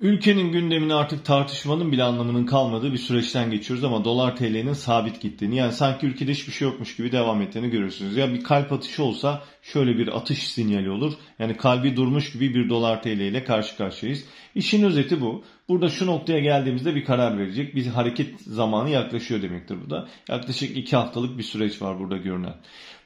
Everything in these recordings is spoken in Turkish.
Ülkenin gündemini artık tartışmanın bile anlamının kalmadığı bir süreçten geçiyoruz ama dolar TL'nin sabit gittiğini yani sanki ülkede hiçbir şey yokmuş gibi devam ettiğini görürsünüz Ya bir kalp atışı olsa şöyle bir atış sinyali olur. Yani kalbi durmuş gibi bir dolar TL ile karşı karşıyayız. İşin özeti bu. Burada şu noktaya geldiğimizde bir karar verecek. Bir hareket zamanı yaklaşıyor demektir bu da. Yaklaşık 2 haftalık bir süreç var burada görünen.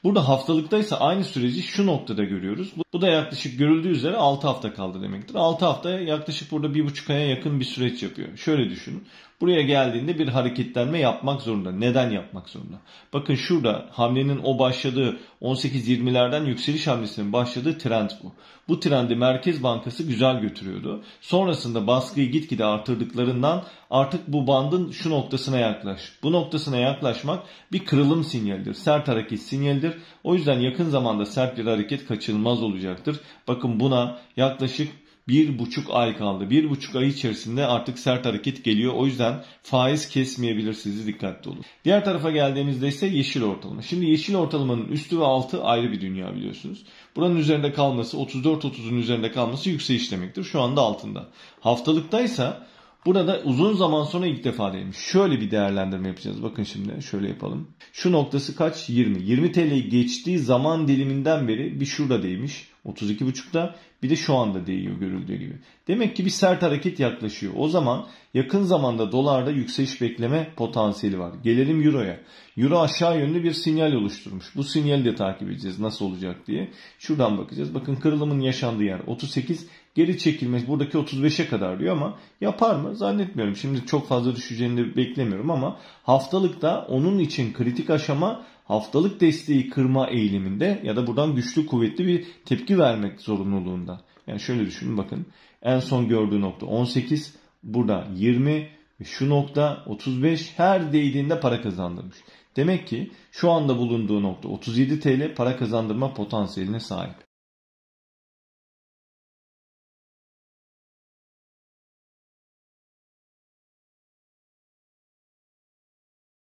Burada haftalıkta ise aynı süreci şu noktada görüyoruz. Bu da yaklaşık görüldüğü üzere 6 hafta kaldı demektir. 6 hafta yaklaşık burada 1,5 aya yakın bir süreç yapıyor. Şöyle düşünün. Buraya geldiğinde bir hareketlenme yapmak zorunda. Neden yapmak zorunda? Bakın şurada hamlenin o başladığı 18-20'lerden yükseliş hamlesinin başladığı trend bu. Bu trendi Merkez Bankası güzel götürüyordu. Sonrasında baskıyı gitgide artırdıklarından artık bu bandın şu noktasına yaklaş. Bu noktasına yaklaşmak bir kırılım sinyalidir. Sert hareket sinyalidir. O yüzden yakın zamanda sert bir hareket kaçınılmaz olacaktır. Bakın buna yaklaşık bir buçuk ay kaldı. Bir buçuk ay içerisinde artık sert hareket geliyor. O yüzden faiz kesmeyebilir sizi dikkatli olun. Diğer tarafa geldiğimizde ise yeşil ortalama. Şimdi yeşil ortalamanın üstü ve altı ayrı bir dünya biliyorsunuz. Buranın üzerinde kalması 34-30'un üzerinde kalması yükseliş demektir. Şu anda altında. Haftalıktaysa Burada uzun zaman sonra ilk defa değilmiş. Şöyle bir değerlendirme yapacağız. Bakın şimdi şöyle yapalım. Şu noktası kaç? 20. 20 TL geçtiği zaman diliminden beri bir şurada değmiş. 32.5'da bir de şu anda değiyor görüldüğü gibi. Demek ki bir sert hareket yaklaşıyor. O zaman yakın zamanda dolarda yükseliş bekleme potansiyeli var. Gelelim Euro'ya. Euro aşağı yönlü bir sinyal oluşturmuş. Bu sinyali de takip edeceğiz nasıl olacak diye. Şuradan bakacağız. Bakın kırılımın yaşandığı yer 38 geri çekilmesi buradaki 35'e kadar diyor ama yapar mı zannetmiyorum. Şimdi çok fazla düşeceğini de beklemiyorum ama haftalıkta onun için kritik aşama haftalık desteği kırma eğiliminde ya da buradan güçlü kuvvetli bir tepki vermek zorunluluğunda. Yani şöyle düşünün bakın. En son gördüğü nokta 18, burada 20, şu nokta 35 her değdiğinde para kazandırmış. Demek ki şu anda bulunduğu nokta 37 TL para kazandırma potansiyeline sahip.